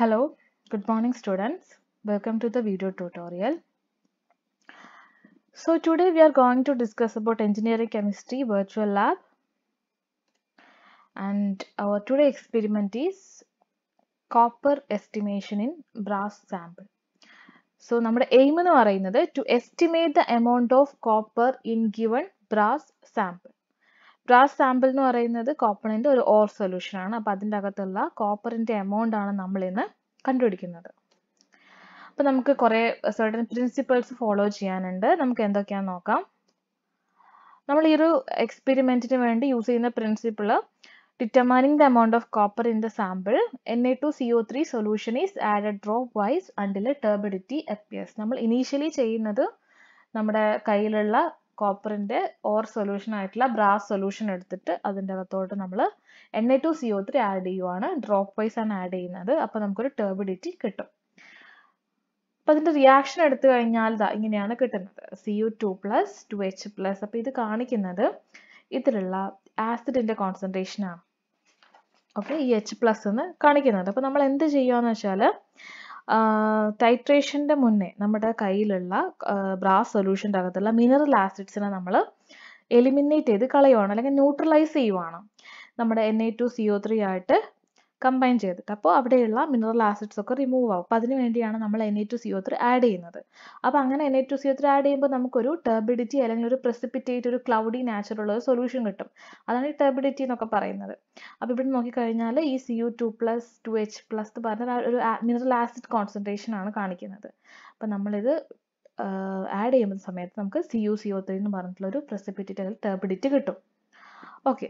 Hello, good morning students. Welcome to the video tutorial. So today we are going to discuss about engineering chemistry virtual lab and our today experiment is copper estimation in brass sample. So നമ്മുടെ aim എന്ന് പറയുന്നത് to estimate the amount of copper in given brass sample. Brass sample എന്ന് പറയുന്നത് കോപ്പറിന്റെ ഒരു or solution ആണ് അപ്പൊ അതിൻ്റെ അകത്തുള്ള കോപ്പറിന്റെ എമൗണ്ട് ആണ് നമ്മൾ ഇന്ന് കണ്ടുപിടിക്കുന്നത് അപ്പൊ നമുക്ക് കുറേ സർട്ടൻ പ്രിൻസിപ്പിൾസ് ഫോളോ ചെയ്യാനുണ്ട് നമുക്ക് എന്തൊക്കെയാന്ന് നോക്കാം നമ്മൾ ഈ ഒരു എക്സ്പെരിമെന്റിന് വേണ്ടി യൂസ് ചെയ്യുന്ന principle determining the amount of copper in the sample N A two C O three solution is add drop wise until turbidity appears നമ്മൾ ഇനീഷ്യലി ചെയ്യുന്നത് നമ്മുടെ കയ്യിലുള്ള കോപ്പറിൻ്റെ ഓർ സൊല്യൂഷൻ ആയിട്ടുള്ള ബ്രാസ് സൊല്യൂഷൻ എടുത്തിട്ട് അതിൻ്റെ അകത്തോട്ട് നമ്മൾ N A two C O three add ചെയ്യുവാണ് ഡ്രോപ്പ് വൈസ് ആണ് ആഡ് ചെയ്യുന്നത് അപ്പോൾ നമുക്കൊരു ടേബിഡിറ്റി കിട്ടും അപ്പോൾ അതിൻ്റെ റിയാക്ഷൻ എടുത്തു കഴിഞ്ഞാൽ ഇതാ ഇങ്ങനെയാണ് കിട്ടുന്നത് C U two plus two H plus അപ്പോൾ ഇത് കാണിക്കുന്നത് ഇതിലുള്ള ആസിഡിൻ്റെ കോൺസെൻട്രേഷനാണ് ഓക്കെ ഈ എച്ച് പ്ലസ് എന്ന് കാണിക്കുന്നത് അപ്പോൾ നമ്മൾ എന്ത് എന്ന് വെച്ചാൽ ടൈട്രേഷൻ്റെ മുന്നേ നമ്മുടെ കയ്യിലുള്ള ബ്രാസ് സൊല്യൂഷൻ്റെ അകത്തുള്ള മിനറൽ ആസിഡ്സിനെ നമ്മൾ എലിമിനേറ്റ് ചെയ്ത് കളയുവാണ് അല്ലെങ്കിൽ ന്യൂട്രലൈസ് ചെയ്യുവാണ് നമ്മുടെ N A two C three ആയിട്ട് കമ്പൈൻ ചെയ്തിട്ട് അപ്പോൾ അവിടെയുള്ള മിനറൽ ആസിഡ്സ് ഒക്കെ റിമൂവ് ആവും അപ്പം അതിന് വേണ്ടിയാണ് നമ്മൾ N A two CO three add ചെയ്യുന്നത് അപ്പോൾ അങ്ങനെ N A two CO three add ചെയ്യുമ്പോൾ നമുക്കൊരു ടർബിഡിറ്റി അല്ലെങ്കിൽ ഒരു പ്രെസിപ്പിറ്റേറ്റ് ഒരു ക്ലൗഡി നാച്ചുറൽ ഒരു സൊല്യൂഷൻ കിട്ടും അതാണ് ഈ ടർബിഡിറ്റി എന്നൊക്കെ പറയുന്നത് അപ്പോൾ ഇവിടെ നോക്കിക്കഴിഞ്ഞാൽ ഈ C U two plus two H plus എന്ന് പറഞ്ഞാൽ ഒരു മിനറൽ ആസിഡ് കോൺസെൻട്രേഷൻ ആണ് കാണിക്കുന്നത് അപ്പോൾ നമ്മളിത് ആഡ് ചെയ്യുന്ന സമയത്ത് നമുക്ക് C U C O three എന്ന് പറഞ്ഞിട്ടുള്ള ഒരു പ്രസിപ്പിറ്റേറ്റ് അല്ലെങ്കിൽ ടർബിഡിറ്റി കിട്ടും ഓക്കെ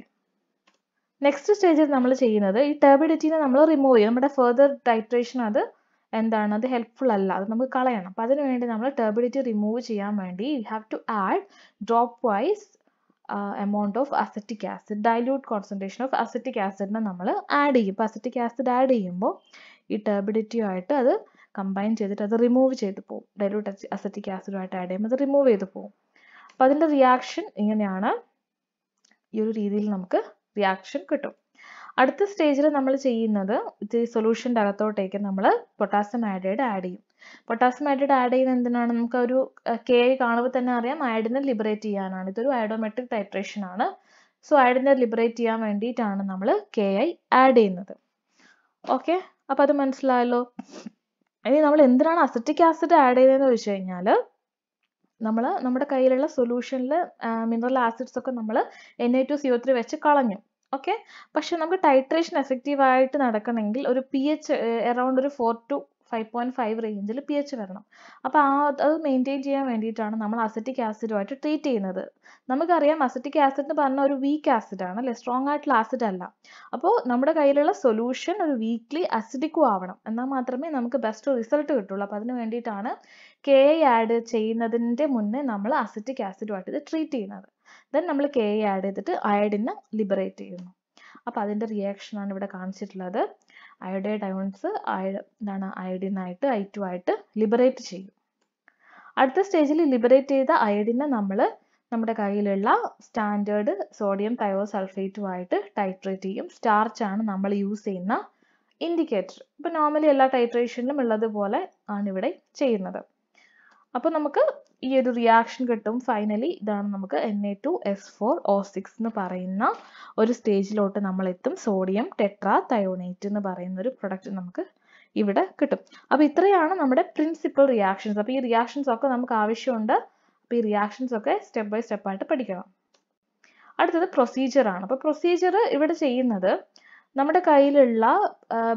നെക്സ്റ്റ് സ്റ്റേജിൽ നമ്മൾ ചെയ്യുന്നത് ഈ ടേബിഡിറ്റീനെ നമ്മൾ റിമൂവ് ചെയ്യും നമ്മുടെ ഫെർദർ ഡൈട്രേഷൻ അത് എന്താണ് അത് ഹെൽപ്ഫുൾ അല്ല അത് നമുക്ക് കളയണം അപ്പം അതിനു വേണ്ടി നമ്മൾ ടേബിഡിറ്റി റിമൂവ് ചെയ്യാൻ വേണ്ടി you have to add drop wise amount of acetic acid dilute concentration of acetic ആസിഡിനെ നമ്മൾ ആഡ് ചെയ്യും അപ്പോൾ അസറ്റിക് ആസിഡ് ആഡ് ചെയ്യുമ്പോൾ ഈ ടേബിഡിറ്റിയുമായിട്ട് അത് കമ്പൈൻ ചെയ്തിട്ട് അത് റിമൂവ് ചെയ്ത് പോകും ഡൈലൂട്ട് അസറ്റിക് ആസിഡുമായിട്ട് ആഡ് ചെയ്യുമ്പോൾ അത് റിമൂവ് ചെയ്ത് പോകും അപ്പം അതിൻ്റെ റിയാക്ഷൻ ഇങ്ങനെയാണ് ഈ ഒരു രീതിയിൽ നമുക്ക് റിയാക്ഷൻ കിട്ടും അടുത്ത സ്റ്റേജിൽ നമ്മൾ ചെയ്യുന്നത് ഇത് സൊല്യൂഷൻ്റെ അകത്തോട്ടേക്ക് നമ്മൾ പൊട്ടാസ്യം ആഡൈഡ് ആഡ് ചെയ്യും പൊട്ടാസ്യം ആഡൈഡ് ആഡ് ചെയ്യുന്നത് എന്തിനാണ് നമുക്ക് ഒരു കെ കാണുമ്പോൾ തന്നെ അറിയാം ആഡിനെ ലിബറേറ്റ് ചെയ്യാനാണ് ഇതൊരു ആഡോമെട്രിക് ടൈട്രേഷൻ ആണ് സോ ആഡിനെ ലിബറേറ്റ് ചെയ്യാൻ വേണ്ടിയിട്ടാണ് നമ്മൾ കെ ഐ ആഡ് ചെയ്യുന്നത് ഓക്കെ അപ്പോൾ അത് മനസ്സിലായല്ലോ ഇനി നമ്മൾ എന്തിനാണ് അസറ്റിക് ആസിഡ് ആഡ് ചെയ്തതെന്ന് ചോദിച്ചു കഴിഞ്ഞാൽ നമ്മൾ നമ്മുടെ കയ്യിലുള്ള സൊല്യൂഷനിൽ മിനറൽ ആസിഡ്സ് ഒക്കെ നമ്മൾ N I two C O three വെച്ച് കളഞ്ഞു ഓക്കെ പക്ഷെ നമുക്ക് ടൈട്രേഷൻ എഫക്റ്റീവ് ആയിട്ട് നടക്കണമെങ്കിൽ ഒരു പി എച്ച് എറൗണ്ട് ഒരു four to five point five റേഞ്ചിൽ പി എച്ച് വരണം അപ്പോൾ ആ അത് മെയിൻറ്റെയിൻ ചെയ്യാൻ വേണ്ടിയിട്ടാണ് നമ്മൾ അസറ്റിക് ആസിഡുമായിട്ട് ട്രീറ്റ് ചെയ്യുന്നത് നമുക്കറിയാം അസറ്റിക് ആസിഡ് എന്ന് പറഞ്ഞാൽ ഒരു വീക്ക് ആസിഡ് ആണ് അല്ലെ സ്ട്രോങ് ആയിട്ടുള്ള ആസിഡ് അല്ല അപ്പോൾ നമ്മുടെ കയ്യിലുള്ള സൊല്യൂഷൻ ഒരു വീക്ക്ലി അസിഡിക്കും ആവണം എന്നാൽ മാത്രമേ നമുക്ക് ബെസ്റ്റ് റിസൾട്ട് കിട്ടുള്ളൂ അപ്പൊ അതിന് വേണ്ടിയിട്ടാണ് കെ ആഡ് ചെയ്യുന്നതിൻ്റെ മുന്നേ നമ്മൾ അസറ്റിക് ആസിഡുമായിട്ട് ഇത് ട്രീറ്റ് ചെയ്യുന്നത് ദെൻ നമ്മൾ കെ ആഡ് ചെയ്തിട്ട് അയഡിനെ ലിബറേറ്റ് ചെയ്യുന്നു അപ്പോൾ അതിൻ്റെ റിയാക്ഷനാണ് ഇവിടെ കാണിച്ചിട്ടുള്ളത് അയോഡൈഡ് അയോൺസ് എന്താണ് അയഡിനായിട്ട് ഐ ടു ആയിട്ട് ലിബറേറ്റ് ചെയ്യും അടുത്ത സ്റ്റേജിൽ ലിബറേറ്റ് ചെയ്ത അയഡിനെ നമ്മൾ നമ്മുടെ കയ്യിലുള്ള സ്റ്റാൻഡേർഡ് സോഡിയം തയോസൾഫേറ്റുമായിട്ട് ടൈട്രേറ്റ് ചെയ്യും സ്റ്റാർച്ച് ആണ് നമ്മൾ യൂസ് ചെയ്യുന്ന ഇൻഡിക്കേറ്റർ ഇപ്പം നോർമലി എല്ലാ ടൈട്രേഷനിലും ഉള്ളതുപോലെ ആണ് ഇവിടെ ചെയ്യുന്നത് അപ്പോൾ നമുക്ക് ഈ ഒരു റിയാക്ഷൻ കിട്ടും ഫൈനലി ഇതാണ് നമുക്ക് N A two S four O six എന്ന് പറയുന്ന ഒരു സ്റ്റേജിലോട്ട് നമ്മൾ എത്തും സോഡിയം ടെട്രാ തയോണേറ്റ് എന്ന് പറയുന്ന ഒരു പ്രൊഡക്റ്റ് നമുക്ക് ഇവിടെ കിട്ടും അപ്പോൾ ഇത്രയാണ് നമ്മുടെ പ്രിൻസിപ്പൽ റിയാക്ഷൻസ് അപ്പോൾ ഈ റിയാക്ഷൻസ് ഒക്കെ നമുക്ക് ആവശ്യമുണ്ട് അപ്പോൾ ഈ റിയാക്ഷൻസ് ഒക്കെ സ്റ്റെപ്പ് ബൈ സ്റ്റെപ്പ് ആയിട്ട് പഠിക്കണം അടുത്തത് പ്രൊസീജിയർ ആണ് അപ്പോൾ പ്രൊസീജിയർ ഇവിടെ ചെയ്യുന്നത് നമ്മുടെ കയ്യിലുള്ള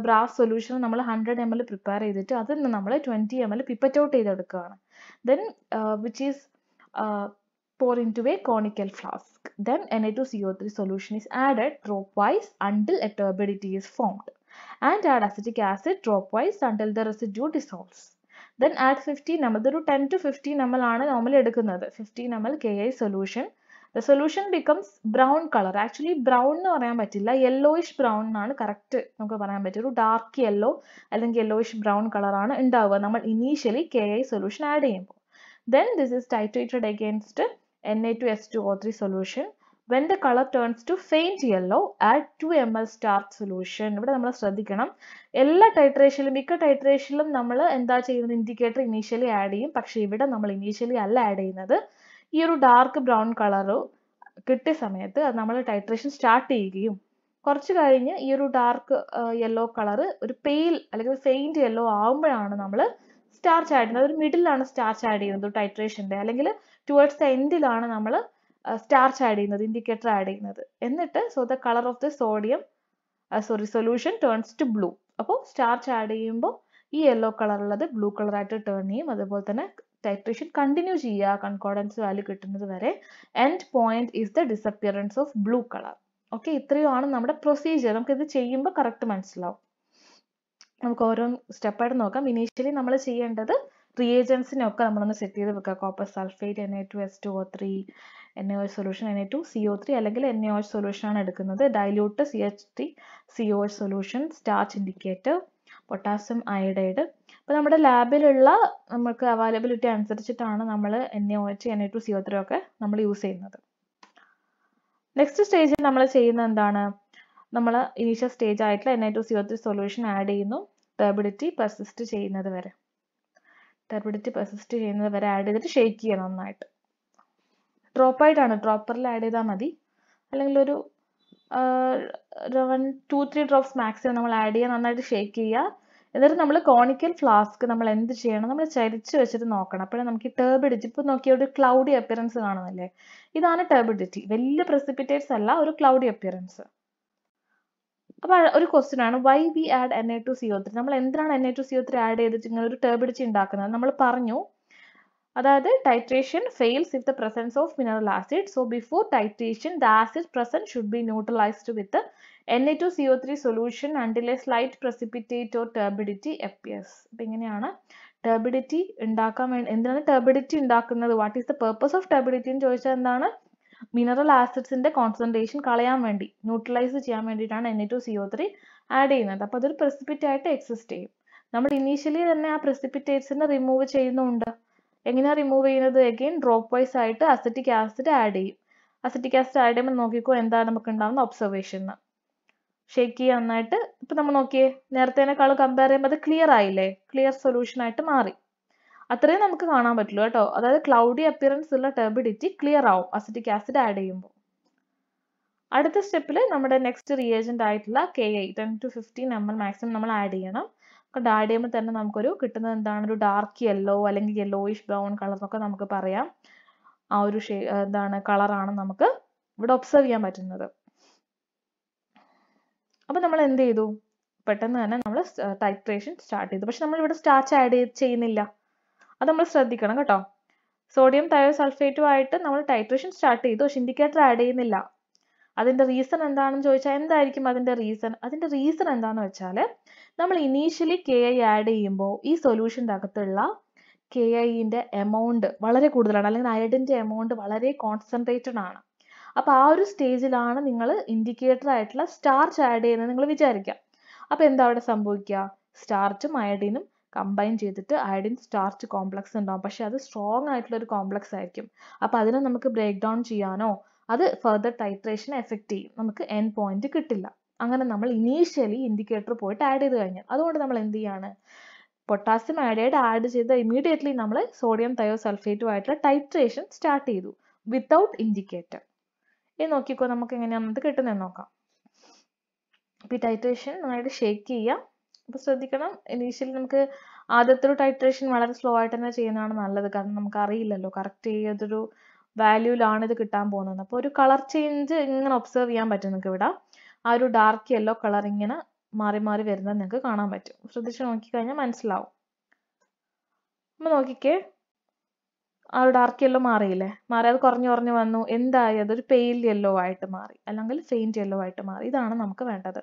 ബ്രാസ് സൊല്യൂഷൻ നമ്മൾ ഹൺഡ്രഡ് എം എൽ പ്രിപ്പയർ ചെയ്തിട്ട് അതിൽ നിന്ന് നമ്മൾ ട്വൻറ്റി എം എൽ പിപ്പറ്റൗട്ട് ചെയ്തെടുക്കുകയാണ് then which is pour into a conical flask. Then Na2CO3 solution is added dropwise until a turbidity is formed and add acetic acid dropwise until the residue dissolves. Then add 15 ml, ഒരു 10 to 15 ml ആണ് നമ്മൾ എടുക്കുന്നത് 15 ml Ki solution the solution becomes brown colour actually brown എന്ന് പറയാൻ പറ്റില്ല yellowish brown എന്നാണ് correct നമുക്ക് പറയാൻ പറ്റും ഒരു ഡാർക്ക് യെല്ലോ അല്ലെങ്കിൽ യെല്ലോയിഷ് ബ്രൗൺ കളറാണ് ഉണ്ടാവുക നമ്മൾ initially K I solution add ചെയ്യുമ്പോൾ then this is titrated against Na2S2O3 solution. When the color turns to faint yellow, add 2 ml starch solution. ഇവിടെ നമ്മൾ ശ്രദ്ധിക്കണം എല്ലാ ടൈട്രേഷനിലും മിക്ക ടൈട്രേഷനിലും നമ്മൾ എന്താ ചെയ്യുന്നത് ഇൻഡിക്കേറ്റർ ഇനീഷ്യലി ആഡ് ചെയ്യും പക്ഷേ ഇവിടെ നമ്മൾ ഇനീഷ്യലി അല്ല ആഡ് ചെയ്യുന്നത് ഈ ഒരു ഡാർക്ക് ബ്രൗൺ കളർ കിട്ടിയ സമയത്ത് അത് നമ്മൾ ടൈട്രേഷൻ സ്റ്റാർട്ട് ചെയ്യുകയും കുറച്ച് കഴിഞ്ഞ് ഈ ഒരു ഡാർക്ക് യെല്ലോ കളർ ഒരു പെയിൽ അല്ലെങ്കിൽ ഫെയിൻറ്റ് യെല്ലോ ആകുമ്പോഴാണ് നമ്മൾ സ്റ്റാർച്ച് ആഡ് ചെയ്യുന്നത് ഒരു മിഡിലാണ് സ്റ്റാർച്ച് ആഡ് ചെയ്യുന്നത് ടൈട്രേഷൻ്റെ അല്ലെങ്കിൽ ടുവേർഡ്സ് ദ എൻഡിലാണ് നമ്മൾ സ്റ്റാർച്ച് ആഡ് ചെയ്യുന്നത് ഇൻഡിക്കേറ്റർ ആഡ് ചെയ്യുന്നത് എന്നിട്ട് so the colour of the sodium sorry solution turns to blue അപ്പോൾ സ്റ്റാർച്ച് ആഡ് ചെയ്യുമ്പോൾ ഈ യെല്ലോ കളറുള്ളത് ബ്ലൂ കളറായിട്ട് ടേൺ ചെയ്യും അതുപോലെ തന്നെ ടൈട്രേഷൻ കണ്ടിന്യൂ ചെയ്യുക കൺകോർഡൻസ് വാല്യൂ കിട്ടുന്നത് വരെ end point is the disappearance of blue colour okay ഇത്രയുമാണ് നമ്മുടെ പ്രൊസീജിയർ ഇത് ചെയ്യുമ്പോൾ കറക്റ്റ് മനസ്സിലാവും നമുക്ക് ഓരോ സ്റ്റെപ്പായിട്ട് നോക്കാം ഇനീഷ്യലി നമ്മൾ ചെയ്യേണ്ടത് റിയേജൻസിനെ റിയേജൻസിനൊക്കെ നമ്മളൊന്ന് സെറ്റ് ചെയ്ത് വെക്കുക copper sulphate N A two S two O three N A H solution N A two C O three അല്ലെങ്കിൽ എൻ എ എച്ച് സൊല്യൂഷൻ ആണ് എടുക്കുന്നത് dilute C H T C O H solution starch indicator potassium iodide അപ്പോൾ നമ്മുടെ ലാബിലുള്ള നമുക്ക് availability അനുസരിച്ചിട്ടാണ് നമ്മൾ N A O H N A two C O three ഒക്കെ നമ്മൾ യൂസ് ചെയ്യുന്നത് നെക്സ്റ്റ് സ്റ്റേജിൽ നമ്മൾ ചെയ്യുന്ന എന്താണ് നമ്മൾ ഇനീഷ്യൽ സ്റ്റേജ് ആയിട്ടുള്ള N A two C O three solution add ചെയ്യുന്നു ടർബിഡിറ്റി പെർസിസ്റ്റ് ചെയ്യുന്നത് വരെ ടർബിഡിറ്റി പെർസിസ്റ്റ് ചെയ്യുന്നത് വരെ ആഡ് ചെയ്തിട്ട് ഷേക്ക് ചെയ്യണം നന്നായിട്ട് ഡ്രോപ്പ് ഡ്രോപ്പായിട്ടാണ് ഡ്രോപ്പറിൽ ആഡ് ചെയ്താൽ മതി അല്ലെങ്കിൽ ഒരു one two three drops maximum നമ്മൾ ആഡ് ചെയ്യുക നന്നായിട്ട് ഷേക്ക് ചെയ്യുക എന്നിട്ട് നമ്മൾ കോണിക്കൽ ഫ്ലാസ്ക് നമ്മൾ എന്ത് ചെയ്യണം നമ്മൾ ചരിച്ച് വെച്ചിട്ട് നോക്കണം അപ്പോഴേ നമുക്ക് ഈ ടേബിഡിറ്റി ഇപ്പൊ നോക്കിയ ഒരു ക്ലൗഡി അപ്പിയറൻസ് കാണുന്നില്ലേ ഇതാണ് ടേബിഡിറ്റി വലിയ പ്രസിപ്പിറ്റേറ്റ്സ് അല്ല ഒരു ക്ലൗഡി അപ്പിയറൻസ് അപ്പോൾ ഒരു ക്വസ്റ്റ്യൻ ആണ് why we add N A two CO three നമ്മൾ എന്തിനാണ് N A two CO three add ചെയ്തിട്ട് ഇങ്ങനെ ഒരു ടേബിഡിറ്റി ഉണ്ടാക്കുന്നത് നമ്മൾ പറഞ്ഞു അതായത് titration fails if the presence of mineral acid so before titration the acid present should be neutralized with Na2CO3 solution until a slight precipitate or turbidity appears. അപ്പം ഇങ്ങനെയാണ് turbidity ഉണ്ടാക്കാൻ വേണ്ടി എന്തിനാണ് ടർബിഡിറ്റി ഉണ്ടാക്കുന്നത് what is the purpose of turbidity എന്ന് ചോദിച്ചാൽ എന്താണ് mineral ആസിഡ്സിന്റെ concentration കളയാൻ വേണ്ടി ന്യൂട്രലൈസ് ചെയ്യാൻ വേണ്ടിയിട്ടാണ് N A two CO three add ചെയ്യുന്നത് അപ്പോൾ അതൊരു precipitate ആയിട്ട് എക്സിസ്റ്റ് ചെയ്യും നമ്മൾ ഇനീഷ്യലി തന്നെ ആ പ്രെസിപ്പിറ്റേറ്റ്സിനെ റിമൂവ് ചെയ്യുന്നുണ്ട് എങ്ങനെയാണ് റിമൂവ് ചെയ്യുന്നത് അഗെയിൻ ഡ്രോപ്പ് വൈസ് ആയിട്ട് അസറ്റിക് ആസിഡ് ആഡ് ചെയ്യും അസറ്റിക് ആസിഡ് ആഡ് ചെയ്യുമ്പോൾ നോക്കിക്കോ എന്താണ് നമുക്ക് ഉണ്ടാവുന്ന ഒബ്സർവേഷൻ ഷേക്ക് ചെയ്യാൻ നന്നായിട്ട് ഇപ്പം നമ്മൾ നോക്കിയേ നേരത്തേനേക്കാൾ കമ്പയർ ചെയ്യുമ്പോൾ അത് ക്ലിയർ ആയില്ലേ ക്ലിയർ സൊല്യൂഷൻ ആയിട്ട് മാറി അത്രയും നമുക്ക് കാണാൻ പറ്റുള്ളൂ കേട്ടോ അതായത് ക്ലൗഡി അപ്പിയറൻസ് ഉള്ള ടെർബിഡിറ്റി ക്ലിയർ ആവും അസിറ്റിക് ആസിഡ് ആഡ് ചെയ്യുമ്പോൾ അടുത്ത സ്റ്റെപ്പിൽ നമ്മുടെ നെക്സ്റ്റ് റിയേജൻ്റ് ആയിട്ടുള്ള K I ten to fifteen M L maximum നമ്മൾ ആഡ് ചെയ്യണം നമുക്ക് ആഡ് ചെയ്യുമ്പോൾ തന്നെ നമുക്കൊരു കിട്ടുന്നത് എന്താണ് ഒരു ഡാർക്ക് യെല്ലോ അല്ലെങ്കിൽ യെല്ലോയിഷ് ബ്രൗൺ കളർ എന്നൊക്കെ നമുക്ക് പറയാം ആ ഒരു ഷേ എന്താണ് കളറാണ് നമുക്ക് ഇവിടെ ഒബ്സർവ് ചെയ്യാൻ പറ്റുന്നത് അപ്പോൾ നമ്മൾ എന്ത് ചെയ്തു പെട്ടെന്ന് തന്നെ നമ്മൾ ടൈട്രേഷൻ സ്റ്റാർട്ട് ചെയ്തു പക്ഷെ നമ്മൾ ഇവിടെ സ്റ്റാർച്ച് ആഡ് ചെയ്യുന്നില്ല അത് നമ്മൾ ശ്രദ്ധിക്കണം കേട്ടോ സോഡിയം സൾഫേറ്റുമായിട്ട് നമ്മൾ ടൈട്രേഷൻ സ്റ്റാർട്ട് ചെയ്തു പക്ഷെ ഇൻഡിക്കേറ്റർ ആഡ് ചെയ്യുന്നില്ല അതിന്റെ റീസൺ എന്താണെന്ന് ചോദിച്ചാൽ എന്തായിരിക്കും അതിന്റെ റീസൺ അതിന്റെ റീസൺ എന്താണെന്ന് വെച്ചാൽ നമ്മൾ ഇനീഷ്യലി കെ ഐ ആഡ് ചെയ്യുമ്പോൾ ഈ സൊല്യൂഷൻ്റെ അകത്തുള്ള കെ ഐന്റെ എമൗണ്ട് വളരെ കൂടുതലാണ് അല്ലെങ്കിൽ അയഡിന്റെ എമൗണ്ട് വളരെ കോൺസെൻട്രേറ്റഡ് ആണ് അപ്പോൾ ആ ഒരു സ്റ്റേജിലാണ് നിങ്ങൾ ഇൻഡിക്കേറ്റർ ആയിട്ടുള്ള സ്റ്റാർച്ച് ആഡ് ചെയ്യുന്നത് നിങ്ങൾ വിചാരിക്കാം അപ്പോൾ എന്താ അവിടെ സംഭവിക്കുക സ്റ്റാർച്ചും അയഡിനും കമ്പൈൻ ചെയ്തിട്ട് അയഡിൻ സ്റ്റാർച്ച് കോംപ്ലക്സ് ഉണ്ടാവും പക്ഷേ അത് സ്ട്രോങ് ആയിട്ടുള്ള ഒരു കോംപ്ലക്സ് ആയിരിക്കും അപ്പോൾ അതിനെ നമുക്ക് ബ്രേക്ക് ഡൗൺ ചെയ്യാനോ അത് ഫർദർ ടൈട്രേഷൻ എഫക്ട് ചെയ്യും നമുക്ക് എൻ പോയിന്റ് കിട്ടില്ല അങ്ങനെ നമ്മൾ ഇനീഷ്യലി ഇൻഡിക്കേറ്റർ പോയിട്ട് ആഡ് ചെയ്ത് കഴിഞ്ഞു അതുകൊണ്ട് നമ്മൾ എന്ത് ചെയ്യാണ് പൊട്ടാസ്യം ആഡൈഡ് ആഡ് ചെയ്ത് ഇമ്മീഡിയറ്റ്ലി നമ്മൾ സോഡിയം തയോ ആയിട്ടുള്ള ടൈട്രേഷൻ സ്റ്റാർട്ട് ചെയ്തു വിത്തൗട്ട് ഇൻഡിക്കേറ്റർ ഇനി നോക്കിക്കോ നമുക്ക് എങ്ങനെയാണെന്ന് കിട്ടുന്നത് നോക്കാം ഇപ്പൊ ടൈട്രേഷൻ നന്നായിട്ട് ഷേക്ക് ചെയ്യാം അപ്പോൾ ശ്രദ്ധിക്കണം ഇനീഷ്യലി നമുക്ക് ആദ്യത്തെ ഒരു ടൈട്രേഷൻ വളരെ സ്ലോ ആയിട്ട് തന്നെ ചെയ്യുന്നതാണ് നല്ലത് കാരണം നമുക്ക് അറിയില്ലല്ലോ കറക്റ്റ് ഏതൊരു വാല്യൂലാണ് ഇത് കിട്ടാൻ പോകുന്നത് അപ്പോൾ ഒരു കളർ ചേഞ്ച് ഇങ്ങനെ ഒബ്സർവ് ചെയ്യാൻ പറ്റും നിങ്ങൾക്ക് ഇവിടെ ആ ഒരു ഡാർക്ക് യെല്ലോ കളർ ഇങ്ങനെ മാറി മാറി വരുന്നത് നിങ്ങൾക്ക് കാണാൻ പറ്റും ശ്രദ്ധിച്ച് നോക്കിക്കഴിഞ്ഞാൽ മനസ്സിലാവും അപ്പോൾ നോക്കിക്കേ ആ ഡാർക്ക് യെല്ലോ മാറിയില്ലേ മാറി അത് കുറഞ്ഞു കുറഞ്ഞു വന്നു എന്തായി അതൊരു പെയിൽ യെല്ലോ ആയിട്ട് മാറി അല്ലെങ്കിൽ ഫെയിൻറ്റ് യെല്ലോ ആയിട്ട് മാറി ഇതാണ് നമുക്ക് വേണ്ടത്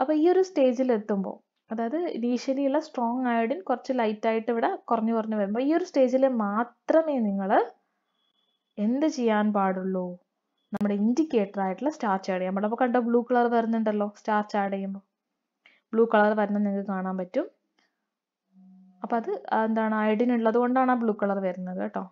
അപ്പോൾ ഈ ഒരു സ്റ്റേജിൽ എത്തുമ്പോൾ അതായത് ഇനീഷ്യലി ഉള്ള സ്ട്രോങ് അയോഡിൻ കുറച്ച് ലൈറ്റ് ആയിട്ട് ഇവിടെ കുറഞ്ഞു കുറഞ്ഞു വരുമ്പോൾ ഈ ഒരു സ്റ്റേജിൽ മാത്രമേ നിങ്ങൾ എന്ത് ചെയ്യാൻ പാടുള്ളൂ നമ്മുടെ ഇൻഡിക്കേറ്റർ ആയിട്ടുള്ള സ്റ്റാർച്ച് ആഡ് ചെയ്യാൻ പാടുള്ളൂ അപ്പോൾ കണ്ട ബ്ലൂ കളർ വരുന്നുണ്ടല്ലോ സ്റ്റാർച്ച് ആഡ് ചെയ്യുമ്പോൾ ബ്ലൂ കളർ വരുന്നത് നിങ്ങൾക്ക് കാണാൻ പറ്റും അപ്പോൾ അത് എന്താണ് അയഡിൻ ഉള്ളത് കൊണ്ടാണ് ആ ബ്ലൂ കളർ വരുന്നത് കേട്ടോ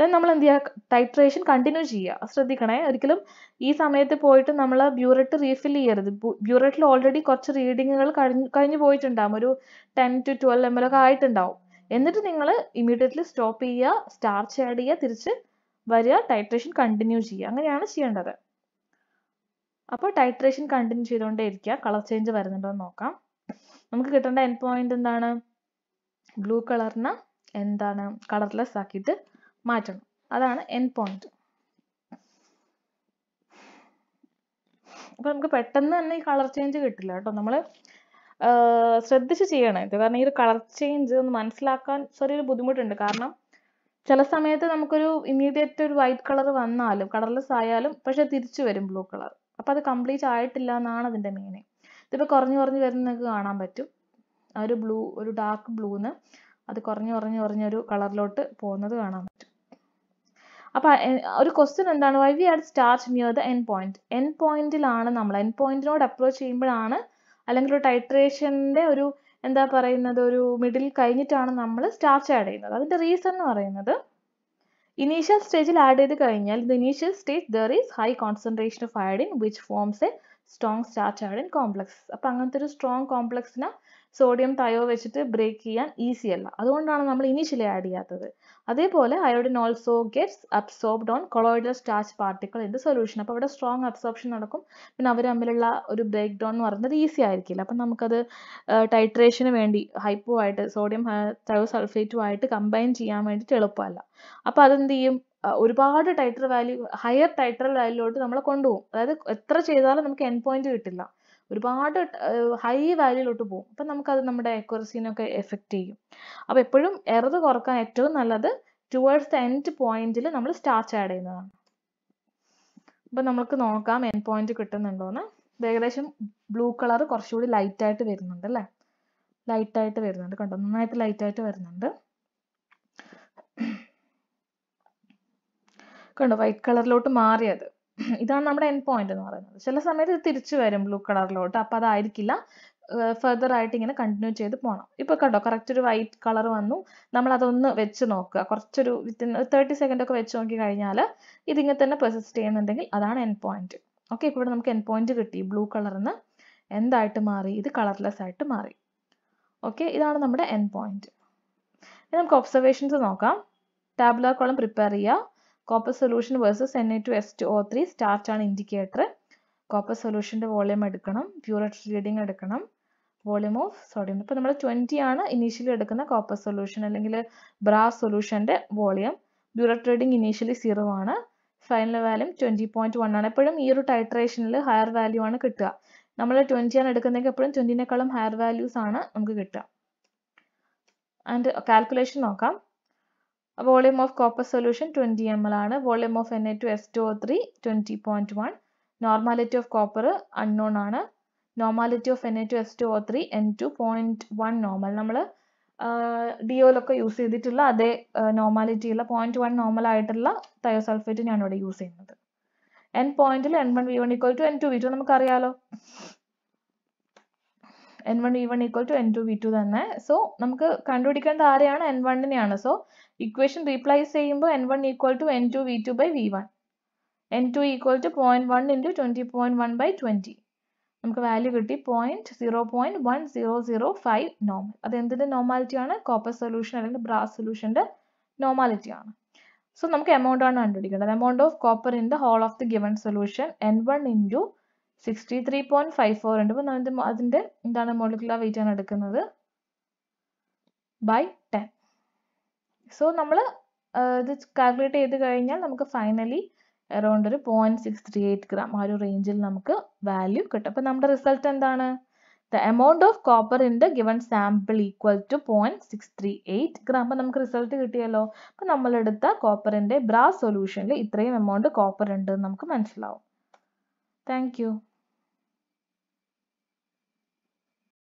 ദെൻ നമ്മൾ എന്ത് ചെയ്യുക ടൈട്രേഷൻ കണ്ടിന്യൂ ചെയ്യുക ശ്രദ്ധിക്കണേ ഒരിക്കലും ഈ സമയത്ത് പോയിട്ട് നമ്മൾ ബ്യൂറെറ്റ് റീഫിൽ ചെയ്യരുത് ബ്യൂറെറ്റിൽ ഓൾറെഡി കുറച്ച് റീഡിങ്ങുകൾ കഴിഞ്ഞ് കഴിഞ്ഞ് പോയിട്ടുണ്ടാകും ഒരു ten to twelve M L ഒക്കെ ആയിട്ടുണ്ടാവും എന്നിട്ട് നിങ്ങൾ ഇമ്മീഡിയറ്റ്ലി സ്റ്റോപ്പ് ചെയ്യുക സ്റ്റാർച്ച് ആഡ് ചെയ്യുക തിരിച്ച് വരിക ടൈട്രേഷൻ കണ്ടിന്യൂ ചെയ്യുക അങ്ങനെയാണ് ചെയ്യേണ്ടത് അപ്പോൾ ടൈട്രേഷൻ കണ്ടിന്യൂ ചെയ്തുകൊണ്ടേ ഇരിക്കുക കളർ ചേഞ്ച് വരുന്നുണ്ടോ എന്ന് നോക്കാം നമുക്ക് കിട്ടേണ്ട എൻ പോയിന്റ് എന്താണ് ബ്ലൂ കളറിന് എന്താണ് കളർലെസ് ആക്കിയിട്ട് മാറ്റണം അതാണ് എൻ പോയിന്റ് അപ്പോൾ നമുക്ക് പെട്ടെന്ന് തന്നെ ഈ കളർ ചേഞ്ച് കിട്ടില്ല കേട്ടോ നമ്മൾ ശ്രദ്ധിച്ച് ചെയ്യണം ഇത് കാരണം ഈ ഒരു കളർ ചേഞ്ച് ഒന്ന് മനസ്സിലാക്കാൻ ചെറിയൊരു ബുദ്ധിമുട്ടുണ്ട് കാരണം ചില സമയത്ത് നമുക്കൊരു ഇമ്മീഡിയറ്റ് ഒരു വൈറ്റ് കളർ വന്നാലും കളർലെസ് ആയാലും പക്ഷെ തിരിച്ചു വരും ബ്ലൂ കളർ അപ്പോൾ അത് കംപ്ലീറ്റ് ആയിട്ടില്ല എന്നാണ് അതിന്റെ മീനിങ് ഇതിപ്പോൾ കുറഞ്ഞു കുറഞ്ഞു വരുന്നത് നിങ്ങൾക്ക് കാണാൻ പറ്റും ആ ഒരു ബ്ലൂ ഒരു ഡാർക്ക് ബ്ലൂന്ന് അത് കുറഞ്ഞു കുറഞ്ഞു കുറഞ്ഞൊരു കളറിലോട്ട് പോകുന്നത് കാണാൻ പറ്റും അപ്പോൾ ഒരു ക്വസ്റ്റ്യൻ എന്താണ് why we add start near the end point end പോയിന്റിലാണ് നമ്മൾ എൻ പോയിന്റിനോട് അപ്രോച്ച് ചെയ്യുമ്പോഴാണ് അല്ലെങ്കിൽ ഒരു ടൈട്രേഷന്റെ ഒരു എന്താ പറയുന്നത് ഒരു മിഡിൽ കഴിഞ്ഞിട്ടാണ് നമ്മൾ സ്റ്റാർച്ച് ആഡ് ചെയ്യുന്നത് അതിന്റെ റീസൺ എന്ന് പറയുന്നത് ഇനീഷ്യൽ സ്റ്റേജിൽ ആഡ് ചെയ്ത് കഴിഞ്ഞാൽ initial stage there is high concentration of iodine which forms a strong starch iodine complex അപ്പം അങ്ങനത്തെ ഒരു സ്ട്രോങ് കോംപ്ലക്സിനെ സോഡിയം തയോ വെച്ചിട്ട് ബ്രേക്ക് ചെയ്യാൻ ഈസി അല്ല അതുകൊണ്ടാണ് നമ്മൾ ഇനിഷ്യലി ആഡ് ചെയ്യാത്തത് അതേപോലെ iodine also gets absorbed on colloidal starch particle in the solution അപ്പോൾ അവിടെ സ്ട്രോങ് അബ്സോർപ്ഷൻ നടക്കും പിന്നെ അവർ തമ്മിലുള്ള ഒരു ബ്രേക്ക് ഡൗൺ എന്ന് പറയുന്നത് ഈസി ആയിരിക്കില്ല അപ്പം നമുക്കത് ടൈട്രേഷന് വേണ്ടി ഹൈപ്പോ ആയിട്ട് സോഡിയം തയോ സൾഫേറ്റുമായിട്ട് കമ്പൈൻ ചെയ്യാൻ വേണ്ടിയിട്ട് എളുപ്പമല്ല അപ്പോൾ അതെന്ത് ചെയ്യും ഒരുപാട് ടൈറ്റർ വാല്യൂ ഹയർ ടൈറ്റർ വാല്യൂട്ട് നമ്മളെ കൊണ്ടുപോകും അതായത് എത്ര ചെയ്താലും നമുക്ക് എൻ പോയിന്റ് കിട്ടില്ല ഒരുപാട് ഹൈ വാല്യൂലോട്ട് പോകും അപ്പം നമുക്കത് നമ്മുടെ അക്യുറസിനൊക്കെ എഫക്റ്റ് ചെയ്യും അപ്പോൾ എപ്പോഴും എറർ കുറക്കാൻ ഏറ്റവും നല്ലത് ടുവേർഡ്സ് ദ എൻഡ് പോയിന്റിൽ നമ്മൾ സ്റ്റാർച്ച് ആഡ് ചെയ്യുന്നതാണ് അപ്പം നമുക്ക് നോക്കാം എൻ പോയിന്റ് എന്ന് ഏകദേശം ബ്ലൂ കളർ കുറച്ചുകൂടി ലൈറ്റായിട്ട് വരുന്നുണ്ട് അല്ലേ ലൈറ്റായിട്ട് വരുന്നുണ്ട് കണ്ടോ നന്നായിട്ട് ലൈറ്റായിട്ട് വരുന്നുണ്ട് കണ്ടോ വൈറ്റ് കളറിലോട്ട് മാറിയത് ഇതാണ് നമ്മുടെ എൻ പോയിന്റ് എന്ന് പറയുന്നത് ചില സമയത്ത് ഇത് തിരിച്ചു വരും ബ്ലൂ കളറിലോട്ട് അപ്പോൾ അതായിരിക്കില്ല ഫെർദർ ആയിട്ട് ഇങ്ങനെ കണ്ടിന്യൂ ചെയ്ത് പോകണം ഇപ്പൊ കണ്ടോ കറക്റ്റ് ഒരു വൈറ്റ് കളർ വന്നു നമ്മൾ അതൊന്ന് വെച്ച് നോക്കുക കുറച്ചൊരു വിത്തിൻ തേർട്ടി സെക്കൻഡ് ഒക്കെ വെച്ച് നോക്കി കഴിഞ്ഞാൽ ഇതിങ്ങനെ തന്നെ പെർസിസ്റ്റ് ചെയ്യുന്നുണ്ടെങ്കിൽ അതാണ് എൻ പോയിന്റ് ഓക്കെ ഇപ്പോൾ ഇവിടെ നമുക്ക് എൻ പോയിന്റ് കിട്ടി ബ്ലൂ കളറിന് എന്തായിട്ട് മാറി ഇത് കളർലെസ് ആയിട്ട് മാറി ഓക്കെ ഇതാണ് നമ്മുടെ എൻ പോയിന്റ് നമുക്ക് ഒബ്സർവേഷൻസ് നോക്കാം ടാബുലാർ കോളം പ്രിപ്പയർ ചെയ്യുക copper solution versus N A two S two O three ആണ് ഇൻഡിക്കേറ്റർ കോപ്പർ സൊല്യൂഷൻ്റെ വോളിയം എടുക്കണം പ്യൂററ്റ് റീഡിങ് എടുക്കണം വോളിയം ഓഫ് സോഡിയം ഇപ്പോൾ നമ്മൾ ട്വൻറ്റി ആണ് ഇനീഷ്യലി എടുക്കുന്ന കോപ്പർ സൊല്യൂഷൻ അല്ലെങ്കിൽ ബ്രാ സൊല്യൂഷൻ്റെ volume burette reading initially zero ആണ് final value twenty point one ആണ് എപ്പോഴും ഈ ഒരു ടൈട്രേഷനിൽ ഹയർ വാല്യൂ ആണ് കിട്ടുക നമ്മൾ ട്വൻറ്റി ആണ് എടുക്കുന്നതെങ്കിൽ എപ്പോഴും ട്വൻറ്റിനേക്കാളും ഹയർ വാല്യൂസ് ആണ് നമുക്ക് കിട്ടുക ആൻഡ് കാൽക്കുലേഷൻ നോക്കാം volume of copper solution twenty M L ആണ് volume of N A two S two O three twenty point one normality of copper unknown ആണ് normality of N A two S two O three N two point one normal നമ്മൾ ഡി use ചെയ്തിട്ടുള്ള അതേ നോർമാലിറ്റിയുള്ള point one normal ആയിട്ടുള്ള thiosulphate ഞാൻ ഇവിടെ use ചെയ്യുന്നത് എൻ പോയിന്റിൽ N one V one equal to N two V two നമുക്കറിയാലോ N one V one equal to N two V two തന്നെ സോ നമുക്ക് കണ്ടുപിടിക്കേണ്ട ആരെയാണ് എൻ വണ്ണിനെയാണ് സോ ഇക്വേഷൻ റീപ്ലേസ് ചെയ്യുമ്പോൾ N one equal to N two V two by V one N two equal to point one into twenty point one by twenty നമുക്ക് value കിട്ടി point zero point one zero zero five normal അത് എന്തിൻ്റെ ആണ് copper solution അല്ലെങ്കിൽ brass സൊല്യൂഷൻ്റെ ആണ് so നമുക്ക് amount ആണ് കണ്ടുപിടിക്കേണ്ടത് amount of copper in the whole of the given solution N one into sixty three point five four ഉണ്ട് അപ്പോൾ അതിൻ്റെ എന്താണ് മോളിക്കുലർ വെയിറ്റ് ആണ് എടുക്കുന്നത് ബൈ ടെൻ സോ നമ്മൾ ഇത് കാൽക്കുലേറ്റ് ചെയ്ത് കഴിഞ്ഞാൽ നമുക്ക് ഫൈനലി അറൗണ്ട് ഒരു point six three eight gram ആ ഒരു റേഞ്ചിൽ നമുക്ക് വാല്യൂ കിട്ടും അപ്പം നമ്മുടെ റിസൾട്ട് എന്താണ് the amount of copper in the given sample equal to point six three eight gram അപ്പം നമുക്ക് റിസൾട്ട് കിട്ടിയല്ലോ അപ്പം നമ്മളെടുത്ത കോപ്പറിൻ്റെ ബ്രാ സൊല്യൂഷനിൽ ഇത്രയും എമൗണ്ട് കോപ്പർ ഉണ്ട് നമുക്ക് മനസ്സിലാവും താങ്ക്